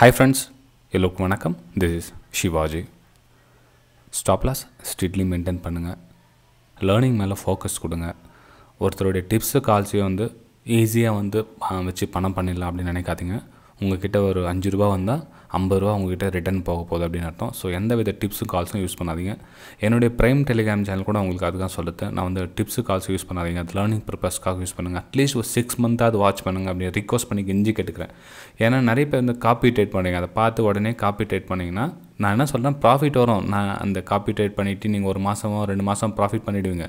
hi friends எல்லோருக்கும் வணக்கம் this is Shivaji stop loss strictly maintain பண்ணுங்கள் லேர்னிங் மேலே ஃபோக்கஸ் கொடுங்க ஒருத்தருடைய டிப்ஸு கால்ஸையும் வந்து ஈஸியாக வந்து வச்சு பணம் பண்ணிடலாம் அப்படின்னு நினைக்காதீங்க உங்கள்கிட்ட ஒரு அஞ்சு ரூபா வந்தால் ஐம்பது ரூபா உங்ககிட்ட ரிட்டன் போக போகுது அப்படின்னு அர்த்தம் ஸோ எந்த வித டிப்ஸும் கால்ஸும் யூஸ் பண்ணாதீங்க என்னுடைய ப்ரைம் டெலிகிராம் சேனல் கூட உங்களுக்கு அதுதான் சொல்லுது நான் வந்து டிப்ஸு கால்ஸ் யூஸ் பண்ணாதீங்க அது லேர்னிங் பர்பஸ்க்காக யூஸ் பண்ணுங்கள் அட்லீஸ்ட் ஒரு சிக்ஸ் மந்த்தாவது வாட்ச் பண்ணுங்கள் அப்படின்னு ரிக்வஸ்ட் பண்ணி கெஞ்சி கேட்டுக்கிறேன் ஏன்னா நிறைய பேர் வந்து காப்பி டேட் பண்ணுறீங்க அதை பார்த்து உடனே காப்பி டேட் பண்ணிங்கன்னா நான் என்ன சொல்கிறேன் ப்ராஃபிட் வரும் நான் அந்த காப்பி ட்ரேட் பண்ணிவிட்டு நீங்கள் ஒரு மாதமோ ரெண்டு மாதம் ப்ராஃபிட் பண்ணிவிடுவீங்க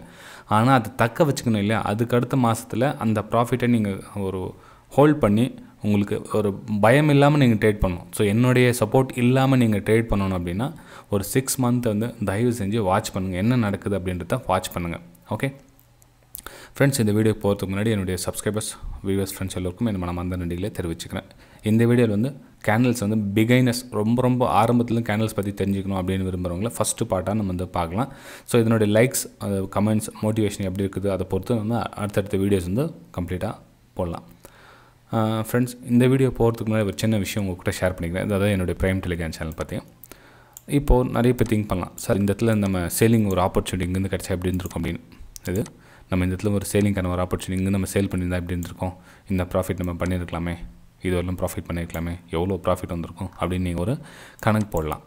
ஆனால் அது தக்க வச்சுக்கணும் இல்லையா அதுக்கடுத்த மாதத்தில் அந்த ப்ராஃபிட்டை நீங்கள் ஒரு ஹோல்ட் பண்ணி உங்களுக்கு ஒரு பயம் இல்லாமல் நீங்கள் ட்ரேட் பண்ணணும் ஸோ என்னுடைய சப்போர்ட் இல்லாமல் நீங்கள் ட்ரேட் பண்ணணும் அப்படின்னா ஒரு சிக்ஸ் மந்த் வந்து தயவு செஞ்சு வாட்ச் பண்ணுங்கள் என்ன நடக்குது அப்படின்றத வாட்ச் பண்ணுங்கள் ஓகே ஃப்ரெண்ட்ஸ் இந்த வீடியோ போகிறதுக்கு முன்னாடி என்னுடைய சப்ஸ்கிரைபர்ஸ் வியூவர்ஸ் ஃப்ரெண்ட்ஸ் எல்லோருக்கும் என்ன மனம் அந்த நன்றிகளை தெரிவிச்சுக்கிறேன் இந்த வீடியோவில் வந்து கேண்டில்ஸ் வந்து பிகைனஸ் ரொம்ப ரொம்ப ஆரம்பத்தில் கேண்டில்ஸ் பற்றி தெரிஞ்சுக்கணும் அப்படின்னு விரும்புகிறவங்கள ஃபஸ்ட்டு பார்ட்டாக நம்ம வந்து பார்க்கலாம் ஸோ இதனுடைய லைக்ஸ் கமெண்ட்ஸ் மோட்டிவேஷன் எப்படி இருக்குது அதை பொறுத்து நம்ம அடுத்தடுத்த வீடியோஸ் வந்து கம்ப்ளீட்டாக போடலாம் ஃப்ரெண்ட்ஸ் இந்த வீடியோ போகிறதுக்கு முன்னாடி ஒரு சின்ன விஷயம் உங்கள்கிட்ட ஷேர் பண்ணிக்கிறேன் அதாவது என்னுடைய ப்ரைம் டெலிகிராம் சேனல் பார்த்தீங்கன்னா இப்போது நிறைய பேர் திங்க் பண்ணலாம் சார் இந்த இடத்துல நம்ம சேலிங் ஒரு ஆப்பர்ச்சுனிட்டி இங்கேருந்து கிடச்சா எப்படி இருந்திருக்கும் அப்படின்னு இது நம்ம இந்த இடத்துல ஒரு சேலிங்கான ஒரு ஆப்பர்ச்சுனிட்டி இங்கே நம்ம சேல் பண்ணியிருந்தா எப்படி இருந்திருக்கும் இந்த ப்ராஃபிட் நம்ம பண்ணியிருக்கலாமே இதுவரையிலும் ப்ராஃபிட் பண்ணியிருக்கலாமே எவ்வளோ ப்ராஃபிட் வந்திருக்கும் அப்படின்னு நீங்கள் ஒரு கணக்கு போடலாம்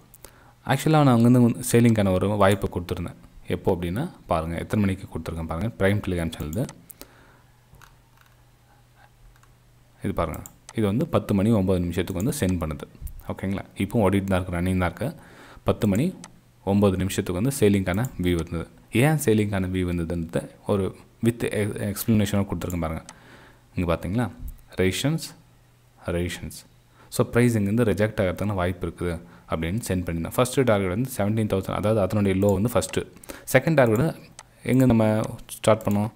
ஆக்சுவலாக நான் அங்கேருந்து சேலிங்கான ஒரு வாய்ப்பை கொடுத்துருந்தேன் எப்போது அப்படின்னா பாருங்கள் எத்தனை மணிக்கு கொடுத்துருக்கேன் பாருங்கள் ப்ரைம் டெலிகிராம் சேனல் இது பாருங்கள் இது வந்து பத்து மணி ஒம்பது நிமிஷத்துக்கு வந்து சென்ட் பண்ணுது ஓகேங்களா இப்போவும் ஓடிட்டு தான் இருக்கு ரன்னிங் தான் இருக்குது பத்து மணி ஒம்பது நிமிஷத்துக்கு வந்து சேலிங்கான வியூ இருந்தது ஏன் சேலிங்கான வியூ வந்ததுன்றது ஒரு வித் எக்ஸ்ப்ளனேஷனாக கொடுத்துருக்கேன் பாருங்கள் இங்கே பார்த்தீங்களா ரேஷன்ஸ் ரேஷன்ஸ் ஸோ ப்ரைஸ் இங்கேருந்து ரிஜெக்ட் ஆகிறதுக்கான வாய்ப்பு இருக்குது அப்படின்னு சென்ட் பண்ணியிருந்தேன் ஃபஸ்ட்டு டார்கெட் வந்து செவன்டீன் தௌசண்ட் அதாவது அதனுடைய லோ வந்து ஃபஸ்ட்டு செகண்ட் டார்கெட் எங்கே நம்ம ஸ்டார்ட் பண்ணோம்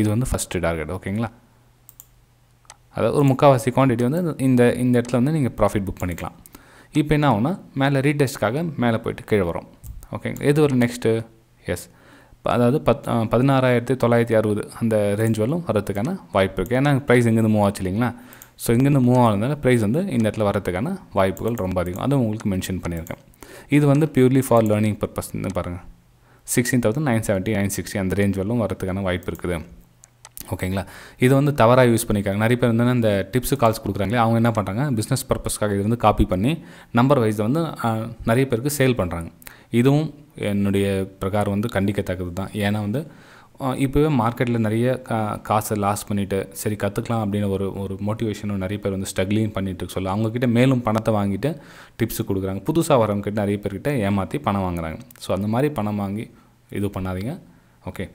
இது வந்து ஃபஸ்ட்டு டார்கெட் ஓகேங்களா அதாவது ஒரு முக்கால்வாசி குவான்டிட்டி வந்து இந்த இந்த இடத்துல வந்து நீங்கள் ப்ராஃபிட் புக் பண்ணிக்கலாம் இப்போ என்ன ஆகும்னா மேலே ரீடெஸ்ட்காக மேலே போயிட்டு கீழே வரும் ஓகேங்க எது ஒரு நெக்ஸ்ட்டு எஸ் அதாவது பத் பதினாறாயிரத்தி தொள்ளாயிரத்தி அறுபது அந்த ரேஞ்ச் வரலும் வரதுக்கான வாய்ப்பு இருக்குது ஏன்னா ப்ரைஸ் இங்கேருந்து மூவ் ஆச்சு இல்லைங்களா ஸோ இங்கேருந்து மூவ் ஆகிறதுனால ப்ரைஸ் வந்து இந்த இடத்துல வரதுக்கான வாய்ப்புகள் ரொம்ப அதிகம் அதுவும் உங்களுக்கு மென்ஷன் பண்ணியிருக்கேன் இது வந்து பியூர்லி ஃபார் லேர்னிங் பர்பஸ் பாருங்கள் sixteen thousand nine seventy nine sixty அந்த ரேஞ்ச் வரலும் வரதுக்கான வாய்ப்பு இருக்குது ஓகேங்களா இது வந்து தவறாக யூஸ் பண்ணிக்காங்க நிறைய பேர் வந்து இந்த டிப்ஸு கால்ஸ் கொடுக்குறாங்களே அவங்க என்ன பண்ணுறாங்க பிஸ்னஸ் பர்பஸ்க்காக இது வந்து காப்பி பண்ணி நம்பர் வைஸில் வந்து நிறைய பேருக்கு சேல் பண்ணுறாங்க இதுவும் என்னுடைய பிரகாரம் வந்து கண்டிக்கத்தக்கது தான் ஏன்னா வந்து இப்போவே மார்க்கெட்டில் நிறைய கா காசை லாஸ் பண்ணிவிட்டு சரி கற்றுக்கலாம் அப்படின்னு ஒரு ஒரு மோட்டிவேஷனும் நிறைய பேர் வந்து ஸ்ட்ரகிளிங் பண்ணிட்டு சொல்ல அவங்கக்கிட்ட மேலும் பணத்தை வாங்கிட்டு டிப்ஸு கொடுக்குறாங்க புதுசாக வரவங்கக்கிட்ட நிறைய பேர்கிட்ட ஏமாற்றி பணம் வாங்குறாங்க ஸோ அந்த மாதிரி பணம் வாங்கி இது பண்ணாதீங்க ஓகே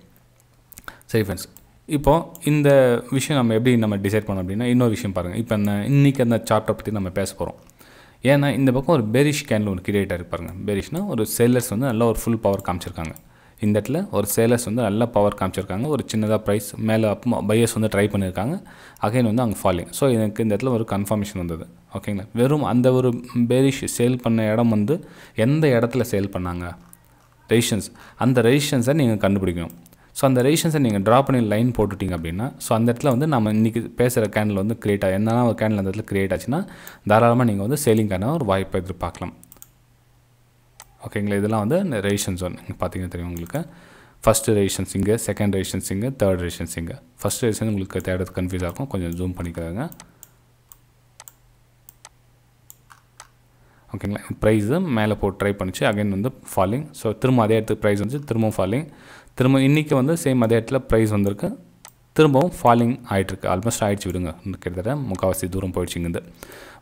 சரி ஃப்ரெண்ட்ஸ் இப்போது இந்த விஷயம் நம்ம எப்படி நம்ம டிசைட் பண்ணோம் அப்படின்னா இன்னொரு விஷயம் பாருங்கள் இப்போ அந்த இன்றைக்கி அந்த சாப்டர் பற்றி நம்ம பேச போகிறோம் ஏன்னா இந்த பக்கம் ஒரு பெரிஷ் கேனில் ஒரு கிரியேட் இருப்பாருங்க பெரிஷ்னால் ஒரு சேலர்ஸ் வந்து நல்லா ஒரு ஃபுல் பவர் காமிச்சிருக்காங்க இந்த இடத்துல ஒரு சேலர்ஸ் வந்து நல்ல பவர் காமிச்சிருக்காங்க ஒரு சின்னதாக ப்ரைஸ் மேலே அப் பையர்ஸ் வந்து ட்ரை பண்ணியிருக்காங்க அகைன் வந்து அங்கே ஃபாலிங் ஸோ எனக்கு இந்த இடத்துல ஒரு கன்ஃபர்மேஷன் வந்தது ஓகேங்களா வெறும் அந்த ஒரு பேரிஷ் சேல் பண்ண இடம் வந்து எந்த இடத்துல சேல் பண்ணாங்க ரெஜிஷன்ஸ் அந்த ரெஜிஷன்ஸை நீங்கள் கண்டுபிடிக்கணும் ஸோ அந்த ரேஷன்ஸை நீங்கள் ட்ரா பண்ணி லைன் போட்டுட்டிங்க அப்படின்னா ஸோ அந்த இடத்துல வந்து நம்ம இன்றைக்கி பேசுகிற கேண்டில் வந்து கிரியேட் ஆகும் என்னென்னா ஒரு கேண்டில் அந்த இடத்துல கிரியேட் ஆச்சுன்னா தாராளமாக நீங்கள் வந்து சேலிங்கான ஒரு வாய்ப்பை எதிர்பார்க்கலாம் ஓகேங்களா இதெல்லாம் வந்து ரெசிஷன் ஜோன் நீங்கள் பார்த்தீங்கன்னா தெரியும் உங்களுக்கு ஃபஸ்ட்டு ரேஷன்ஸ் இங்கே செகண்ட் ரேஷன்ஸ் இங்கே தேர்ட் ரேஷன்ஸ் இங்கே ஃபஸ்ட் ரேஷன் உங்களுக்கு தேர்ட் கன்ஃபியூஸ் ஆகும் கொஞ்சம் ஜூம் பண்ணிக்கிறாங்க ஓகேங்களா ப்ரைஸு மேலே போட்டு ட்ரை பண்ணிச்சு அகைன் வந்து ஃபாலிங் ஸோ திரும்ப அதே இடத்துக்கு ப்ரைஸ் வந்துச்சு திரும்பவும் ஃபாலிங் திரும்ப இன்றைக்கி வந்து சேம் அதே இடத்துல ப்ரைஸ் வந்திருக்கு திரும்பவும் ஃபாலிங் ஆகிட்டுருக்கு ஆல்மோஸ்ட் ஆகிடுச்சு விடுங்க கிட்டத்தட்ட முக்கால்வாசி தூரம் போயிடுச்சுங்கிறது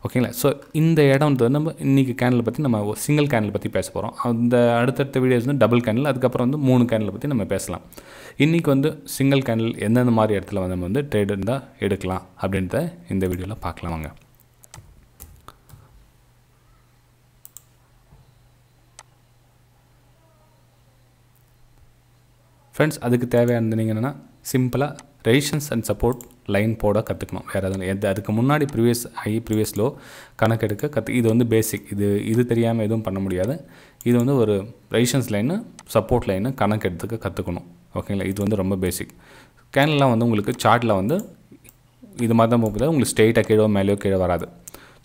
ஓகேங்களா ஸோ இந்த இடம் வந்து நம்ம இன்றைக்கி கேனலை பற்றி நம்ம சிங்கிள் கேனல் பற்றி பேச போகிறோம் அந்த அடுத்தடுத்த வீடியோஸ் வந்து டபுள் கேனல் அதுக்கப்புறம் வந்து மூணு கேனலை பற்றி நம்ம பேசலாம் இன்றைக்கி வந்து சிங்கிள் கேனல் எந்தெந்த மாதிரி இடத்துல வந்து நம்ம வந்து ட்ரேட் இருந்தால் எடுக்கலாம் அப்படின்றத இந்த வீடியோவில் பார்க்கலாம் வாங்க ஃப்ரெண்ட்ஸ் அதுக்கு தேவையானது என்னென்னா சிம்பிளாக ரெசிஸ்டன்ஸ் அண்ட் சப்போர்ட் லைன் போட கற்றுக்கணும் வேறு எதுவும் எது அதுக்கு முன்னாடி ப்ரீவியஸ் ஹை ப்ரீவியஸ் கணக்கு எடுக்க கற்று இது வந்து பேசிக் இது இது தெரியாமல் எதுவும் பண்ண முடியாது இது வந்து ஒரு ரெசிஸ்டன்ஸ் லைனு சப்போர்ட் லைனு கணக்கு எடுத்துக்க கற்றுக்கணும் ஓகேங்களா இது வந்து ரொம்ப பேசிக் கேன்லாம் வந்து உங்களுக்கு சார்ட்டில் வந்து இது மாதிரி தான் போகுது உங்களுக்கு ஸ்ட்ரெயிட்டாக கீழோ மேலேயோ கீழே வராது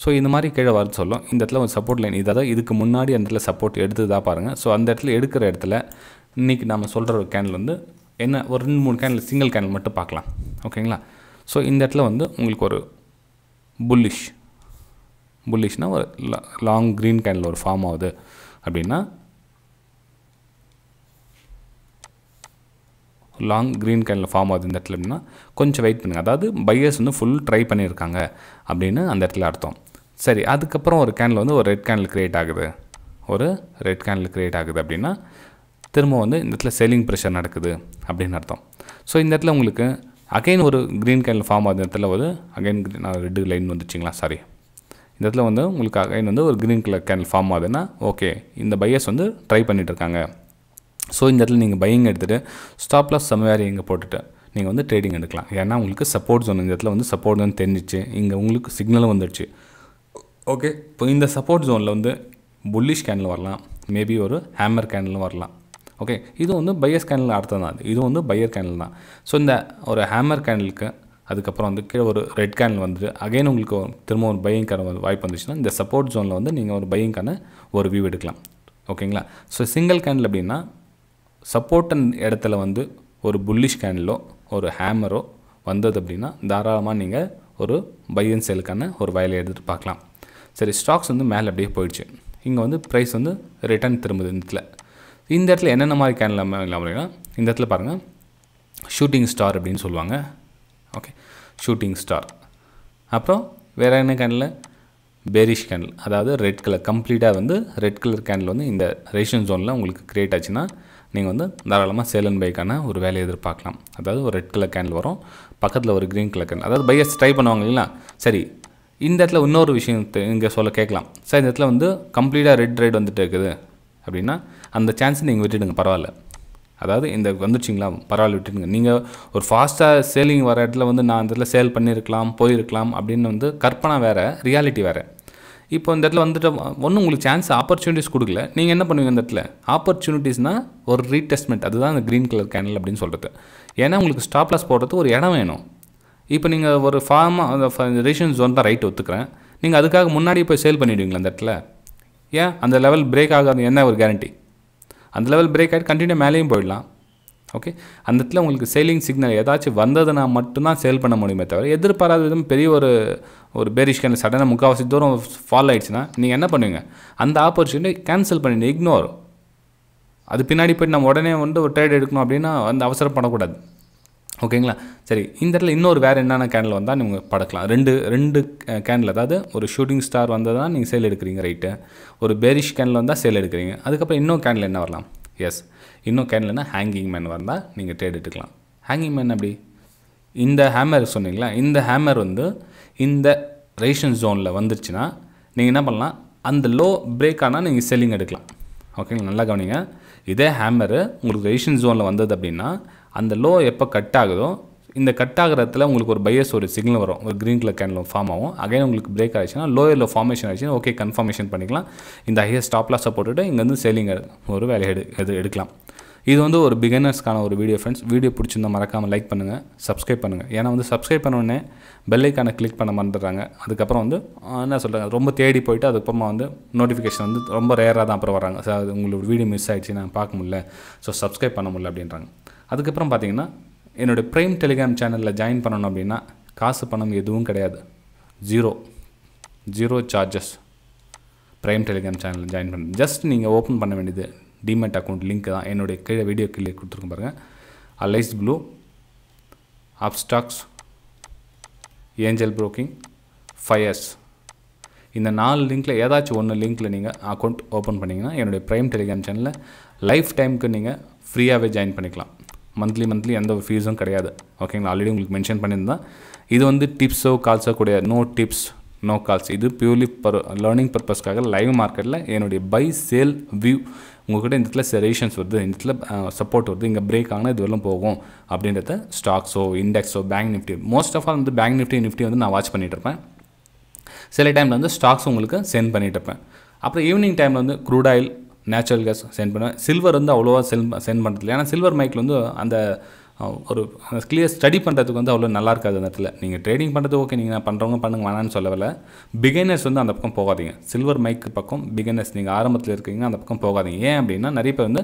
ஸோ இந்த மாதிரி கீழே வர சொல்லும் இந்த இடத்துல ஒரு சப்போர்ட் லைன் இதாவது இதுக்கு முன்னாடி அந்த இடத்துல சப்போர்ட் தான் பாருங்கள் ஸோ அந்த இடத்துல எடுக்கிற இடத்துல இன்றைக்கி நம்ம சொல்கிற ஒரு கேண்டில் வந்து என்ன ஒரு ரெண்டு மூணு கேண்டில் சிங்கிள் கேண்டில் மட்டும் பார்க்கலாம் ஓகேங்களா ஸோ இந்த இடத்துல வந்து உங்களுக்கு ஒரு புல்லிஷ் புல்லிஷ்னால் ஒரு லாங் க்ரீன் கேண்டில் ஒரு ஃபார்ம் ஆகுது அப்படின்னா லாங் க்ரீன் கலரில் ஃபார்ம் ஆகுது இந்த இடத்துல அப்படின்னா கொஞ்சம் வெயிட் பண்ணுங்கள் அதாவது பையர்ஸ் வந்து ஃபுல் ட்ரை பண்ணியிருக்காங்க அப்படின்னு அந்த இடத்துல அர்த்தம் சரி அதுக்கப்புறம் ஒரு கேனில் வந்து ஒரு ரெட் கேனில் க்ரியேட் ஆகுது ஒரு ரெட் கேனில் க்ரியேட் ஆகுது அப்படின்னா திரும்ப வந்து இந்த இடத்துல செல்லிங் ப்ரெஷர் நடக்குது அப்படின்னு அர்த்தம் ஸோ இந்த இடத்துல உங்களுக்கு அகைன் ஒரு க்ரீன் கேனில் ஃபார்ம் ஆகுது இடத்துல வந்து அகைன் ரெட்டு லைன் வந்துச்சிங்களா சாரி இந்த இடத்துல வந்து உங்களுக்கு அகைன் வந்து ஒரு க்ரீன் கலர் கேனில் ஃபார்ம் ஆகுதுன்னா ஓகே இந்த பையர்ஸ் வந்து ட்ரை பண்ணிகிட்ருக்காங்க ஸோ இந்த இடத்துல நீங்கள் பையிங் எடுத்துகிட்டு ஸ்டாப்லாஸ் சமவேரி இங்கே போட்டுட்டு நீங்கள் வந்து ட்ரேடிங் எடுக்கலாம் ஏன்னா உங்களுக்கு சப்போர்ட் ஜோன் இந்த இடத்துல வந்து சப்போர்ட் ஜோன் தெரிஞ்சிச்சு இங்கே உங்களுக்கு சிக்னலும் வந்துடுச்சு ஓகே இப்போ இந்த சப்போர்ட் ஜோனில் வந்து புல்லிஷ் கேண்டில் வரலாம் மேபி ஒரு ஹேமர் கேண்டிலும் வரலாம் ஓகே இது வந்து பையர் கேண்டில் அடுத்தது தான் இது வந்து பையர் கேண்டில் தான் ஸோ இந்த ஒரு ஹேமர் கேண்டிலுக்கு அதுக்கப்புறம் வந்து கீழே ஒரு ரெட் கேண்டில் வந்துட்டு அகைன் உங்களுக்கு திரும்ப ஒரு பையிங்கான வாய்ப்பு வந்துச்சுன்னா இந்த சப்போர்ட் ஜோனில் வந்து நீங்கள் ஒரு பையங்கான ஒரு வியூ எடுக்கலாம் ஓகேங்களா ஸோ சிங்கிள் கேண்டில் அப்படின்னா சப்போர்ட்டன் இடத்துல வந்து ஒரு புல்லிஷ் கேண்டிலோ ஒரு ஹேமரோ வந்தது அப்படின்னா தாராளமாக நீங்கள் ஒரு பை அண்ட் சேலுக்கான ஒரு வயலை எடுத்துகிட்டு பார்க்கலாம் சரி ஸ்டாக்ஸ் வந்து மேலே அப்படியே போயிடுச்சு இங்கே வந்து ப்ரைஸ் வந்து ரிட்டர்ன் திரும்புது இந்த இடத்துல இந்த இடத்துல என்னென்ன மாதிரி கேண்டில் இல்லை அப்படின்னா இந்த இடத்துல பாருங்கள் ஷூட்டிங் ஸ்டார் அப்படின்னு சொல்லுவாங்க ஓகே ஷூட்டிங் ஸ்டார் அப்புறம் வேறு என்ன கேண்டில் பேரிஷ் கேண்டில் அதாவது ரெட் கலர் கம்ப்ளீட்டாக வந்து ரெட் கலர் கேண்டில் வந்து இந்த ரேஷன் ஜோனில் உங்களுக்கு க்ரியேட் ஆச்சுன்னா நீங்கள் வந்து தாராளமாக சேல் அண்ட் பைக்கான ஒரு வேலையை எதிர்பார்க்கலாம் அதாவது ஒரு ரெட் கலர் கேண்டில் வரும் பக்கத்தில் ஒரு க்ரீன் கலர் கேண்டில் அதாவது பையர்ஸ் ட்ரை பண்ணுவாங்க இல்லைங்களா சரி இந்த இடத்துல இன்னொரு விஷயம் இங்கே சொல்ல கேட்கலாம் சார் இந்த இடத்துல வந்து கம்ப்ளீட்டாக ரெட் ரைட் வந்துட்டு இருக்குது அப்படின்னா அந்த சான்ஸை நீங்கள் விட்டுடுங்க பரவாயில்ல அதாவது இந்த வந்துடுச்சிங்களா பரவாயில்ல விட்டுடுங்க நீங்கள் ஒரு ஃபாஸ்ட்டாக சேலிங் வர இடத்துல வந்து நான் அந்த இடத்துல சேல் பண்ணியிருக்கலாம் போயிருக்கலாம் அப்படின்னு வந்து கற்பனை வேறு ரியாலிட்டி வேறு இப்போ இந்த இடத்துல வந்துட்டு ஒன்றும் உங்களுக்கு சான்ஸ் ஆப்பர்ச்சுனிட்டிஸ் கொடுக்கல நீங்கள் என்ன பண்ணுவீங்க இந்த இடத்துல ஆப்பர்ச்சுனிட்டிஸ்னால் ஒரு ரீடெஸ்ட்மெண்ட் அதுதான் அந்த க்ரீன் கலர் கேனல் அப்படின்னு சொல்கிறது ஏன்னா உங்களுக்கு ஸ்டாப் லாஸ் போடுறதுக்கு ஒரு இடம் வேணும் இப்போ நீங்கள் ஒரு ஃபார்மாக அந்த ரேஷன் ஜோன் தான் ரைட் ஒத்துக்கிறேன் நீங்கள் அதுக்காக முன்னாடி போய் சேல் பண்ணிவிடுவீங்களா அந்த இடத்துல ஏன் அந்த லெவல் பிரேக் ஆகாது என்ன ஒரு கேரண்டி அந்த லெவல் பிரேக் ஆகிட்டு கண்டினியூ மேலேயும் போயிடலாம் ஓகே அந்த இடத்துல உங்களுக்கு சேலிங் சிக்னல் ஏதாச்சும் வந்ததுன்னா மட்டும்தான் சேல் பண்ண முடியுமே தவிர எதிர்பாராத விதம் பெரிய ஒரு ஒரு பேரிஷ் கேண்டில் சடனாக முக்கால்வாசி தூரம் ஃபால் ஆகிடுச்சுன்னா நீங்கள் என்ன பண்ணுவீங்க அந்த ஆப்பர்ச்சுனிட்டி கேன்சல் பண்ணிடு இக்னோர் அது பின்னாடி போய்ட்டு நம்ம உடனே வந்து ஒரு ட்ரேட் எடுக்கணும் அப்படின்னா அந்த அவசரம் பண்ணக்கூடாது ஓகேங்களா சரி இந்த இடத்துல இன்னொரு வேறு என்னென்ன கேண்டில் வந்தால் நீங்கள் படக்கலாம் ரெண்டு ரெண்டு கேண்டில் அதாவது ஒரு ஷூட்டிங் ஸ்டார் வந்தால் தான் நீங்கள் சேல் எடுக்கிறீங்க ரைட்டு ஒரு பேரிஷ் கேண்டில் வந்தால் சேல் எடுக்கிறீங்க அதுக்கப்புறம் இன்னொரு கேண்டில் என்ன வரலாம் எஸ் இன்னும் கேன்லனா ஹேங்கிங் மேன் வந்தால் நீங்கள் ட்ரேட் எடுக்கலாம் ஹேங்கிங் மேன் அப்படி இந்த ஹேமர் சொன்னீங்களா இந்த ஹேமர் வந்து இந்த ரேஷன் ஜோனில் வந்துருச்சுன்னா நீங்கள் என்ன பண்ணலாம் அந்த லோ பிரேக் ஆனால் நீங்கள் செல்லிங் எடுக்கலாம் ஓகேங்களா நல்லா கவனிங்க இதே ஹேமரு உங்களுக்கு ரேஷன் ஜோனில் வந்தது அப்படின்னா அந்த லோ எப்போ கட் ஆகுதோ இந்த கட் ஆகிறதுல உங்களுக்கு ஒரு பையஸ் ஒரு சிக்னல் வரும் ஒரு க்ரீன் கலர் கேண்டில் ஃபார்ம் ஆகும் அகைன் உங்களுக்கு பிரேக் ஆகிடுச்சுன்னா லோயரில் ஃபார்மேஷன் ஆகிடுச்சுன்னா ஓகே கன்ஃபர்மேஷன் பண்ணிக்கலாம் இந்த ஹையர் ஸ்டாப் லாஸை போட்டுவிட்டு இங்கேருந்து சேலிங் ஒரு வேலையை எடு எது எடுக்கலாம் இது வந்து ஒரு பிகினர்ஸ்க்கான ஒரு வீடியோ ஃப்ரெண்ட்ஸ் வீடியோ பிடிச்சிருந்தால் மறக்காமல் லைக் பண்ணுங்கள் சப்ஸ்கிரைப் பண்ணுங்கள் ஏன்னா வந்து சப்ஸ்கிரைப் பண்ணோடனே பெல்லைக்கான கிளிக் பண்ண மறந்துடுறாங்க அதுக்கப்புறம் வந்து என்ன சொல்கிறாங்க ரொம்ப தேடி போயிட்டு அதுக்கப்புறமா வந்து நோட்டிஃபிகேஷன் வந்து ரொம்ப ரேராக தான் அப்புறம் வராங்க சார் உங்களோட வீடியோ மிஸ் ஆகிடுச்சு நான் பார்க்க முடியல ஸோ சப்ஸ்கிரைப் பண்ண முடியல அப்படின்றாங்க அதுக்கப்புறம் பார்த்தீங்கன்னா என்னுடைய ப்ரைம் டெலிகிராம் சேனலில் ஜாயின் பண்ணணும் அப்படின்னா காசு பணம் எதுவும் கிடையாது zero zero charges prime Telegram சேனலில் ஜாயின் பண்ண ஜஸ்ட் நீங்கள் ஓப்பன் பண்ண வேண்டியது டிமெட் அக்கௌண்ட் லிங்க் தான் என்னுடைய கீழே வீடியோ கீழே கொடுத்துருக்கோம் பாருங்கள் Alice blue Upstox Angel Broking Fyers இந்த நாலு லிங்க்கில் ஏதாச்சும் ஒன்று லிங்க்கில் நீங்கள் அக்கௌண்ட் ஓப்பன் பண்ணிங்கன்னா என்னுடைய ப்ரைம் டெலிகிராம் சேனலில் லைஃப் டைமுக்கு நீங்கள் ஃப்ரீயாகவே ஜாயின் பண்ணிக்கலாம் மந்த்லி மந்த்லி எந்த ஒரு ஃபீஸும் கிடையாது ஓகேங்களா ஆல்ரெடி உங்களுக்கு மென்ஷன் பண்ணியிருந்தேன் இது வந்து டிப்ஸோ கால்ஸோ கிடையாது நோ டிப்ஸ் நோ கால்ஸ் இது பியூர்லி பர் லேர்னிங் பர்பஸ்க்காக லைவ் மார்க்கெட்டில் என்னுடைய பை சேல் வியூ உங்கள்கிட்ட இந்த இடத்துல செரேஷன்ஸ் வருது இந்த இடத்துல சப்போர்ட் வருது இங்கே பிரேக் ஆனால் இது வரலாம் போகும் அப்படின்றத ஸ்டாக்ஸோ இண்டெக்ஸோ bank Nifty most of all வந்து பேங்க் நிஃப்டி நிஃப்டி வந்து நான் வாட்ச் பண்ணிட்டுருப்பேன் இருப்பேன் சில டைமில் வந்து ஸ்டாக்ஸ் உங்களுக்கு சென்ட் பண்ணிகிட்டு இருப்பேன் அப்புறம் ஈவினிங் டைமில் வந்து crude oil natural gas send பண்ணுவேன் சில்வர் வந்து அவ்வளோவா சென்ட் சென்ட் இல்லை ஏன்னா சில்வர் மைக்கில் வந்து அந்த ஒரு கிளியர் ஸ்டடி பண்ணுறதுக்கு வந்து அவ்வளோ நல்லா இருக்காது அந்த இடத்துல நீங்கள் ட்ரேடிங் பண்ணுறது ஓகே நீங்கள் நான் பண்ணுறவங்க பண்ணுங்க வேணான்னு சொல்லவில்லை பிகினர்ஸ் வந்து அந்த பக்கம் போகாதீங்க சில்வர் மைக்கு பக்கம் பிகினர்ஸ் நீங்கள் ஆரம்பத்தில் இருக்கீங்க அந்த பக்கம் போகாதீங்க ஏன் அப்படின்னா நிறைய பேர் வந்து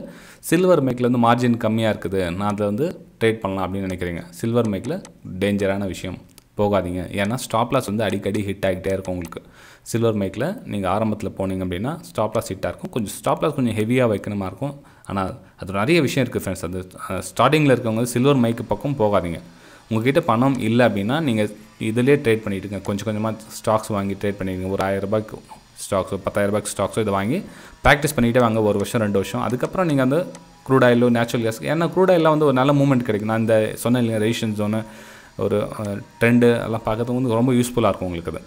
சில்வர் மைக்கில் வந்து மார்ஜின் கம்மியாக இருக்குது நான் அதை வந்து ட்ரேட் பண்ணலாம் அப்படின்னு நினைக்கிறீங்க சில்வர் மைக்கில் டேஞ்சரான விஷயம் போகாதீங்க ஏன்னா ஸ்டாப்லாஸ் வந்து அடிக்கடி ஹிட் ஆகிக்கிட்டே இருக்கும் உங்களுக்கு சில்வர் மைக்கில் நீங்கள் ஆரம்பத்தில் போனீங்க அப்படின்னா ஸ்டாப்லாஸ் ஹிட்டாக இருக்கும் கொஞ்சம் ஸ்டாப்லாஸ் கொஞ்சம் ஹெவியாக வைக்கணுமா இருக்கும் ஆனால் அது நிறைய விஷயம் இருக்குது ஃப்ரெண்ட்ஸ் அந்த ஸ்டார்டிங்கில் இருக்கவங்க சில்வர் மைக்கு பக்கம் போகாதீங்க உங்கள்கிட்ட பணம் இல்லை அப்படின்னா நீங்கள் இதிலே ட்ரேட் பண்ணிவிடுங்க கொஞ்சம் கொஞ்சமாக ஸ்டாக்ஸ் வாங்கி ட்ரேட் பண்ணிடுங்க ஒரு ஆயிரம் ரூபாய்க்கு ஸ்டாக்ஸோ பத்தாயிரரூபாய்க்கு ஸ்டாக்ஸோ இதை வாங்கி ப்ராக்டிஸ் பண்ணிகிட்டே வாங்க ஒரு வருஷம் ரெண்டு வருஷம் அதுக்கப்புறம் நீங்கள் அந்த க்ரூட் ஆயிலோ நேச்சுரல் கேஸ் ஏன்னா க்ரூட் ஆயிலில் வந்து ஒரு நல்ல மூமெண்ட் கிடைக்கும் நான் இந்த சொன்ன இல்லைங்க ரேஷன் ஜோனு ஒரு ட்ரெண்டு எல்லாம் பார்க்கறதுக்கு வந்து ரொம்ப யூஸ்ஃபுல்லாக இருக்கும் உங்களுக்கு அது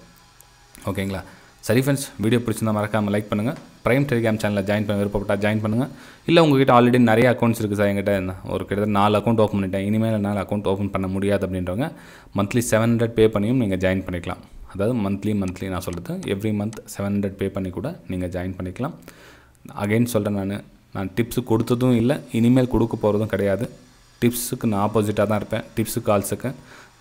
ஓகேங்களா சரி ஃப்ரெண்ட்ஸ் வீடியோ பிடிச்சிருந்தால் மறக்காமல் லைக் பண்ணுங்கள் ப்ரைம் டெலிகிராம் சேனலில் ஜாயின் பண்ண விருப்பப்பட்டால் ஜாயின் பண்ணுங்கள் இல்லை உங்ககிட்ட ஆல்ரெடி நிறைய அக்கௌண்ட்ஸ் இருக்குது சார் எங்கிட்ட ஒரு கிட்டத்தட்ட நாலு அக்கௌண்ட் ஓப்பன் பண்ணிட்டேன் இனிமேல் நாலு அக்கௌண்ட் ஓப்பன் பண்ண முடியாது அப்படின்றவங்க மந்த்லி செவன் ஹண்ட்ரட் பே பண்ணியும் நீங்கள் ஜாயின் பண்ணிக்கலாம் அதாவது மந்த்லி மந்த்லி நான் சொல்கிறது every month seven hundred pay பண்ணி கூட நீங்கள் ஜாயின் பண்ணிக்கலாம் அகைன் சொல்கிறேன் நான் நான் டிப்ஸ் கொடுத்ததும் இல்லை இனிமேல் கொடுக்க போகிறதும் கிடையாது டிப்ஸுக்கு நான் ஆப்போசிட்டாக தான் இருப்பேன் டிப்ஸு கால்ஸுக்கு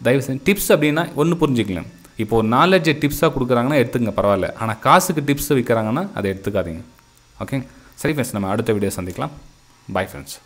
தயவு செஞ்சு டிப்ஸ் அப்படின்னா ஒன்று புரிஞ்சிக்கலாம் இப்போ ஒரு நாலேஜை டிப்ஸாக கொடுக்குறாங்கன்னா எடுத்துங்க பரவாயில்ல ஆனால் காசுக்கு டிப்ஸ் விற்கிறாங்கன்னா அதை எடுத்துக்காதீங்க ஓகே சரி ஃப்ரெண்ட்ஸ் நம்ம அடுத்த வீடியோ சந்திக்கலாம் பாய் ஃப்ரெண்ட்ஸ்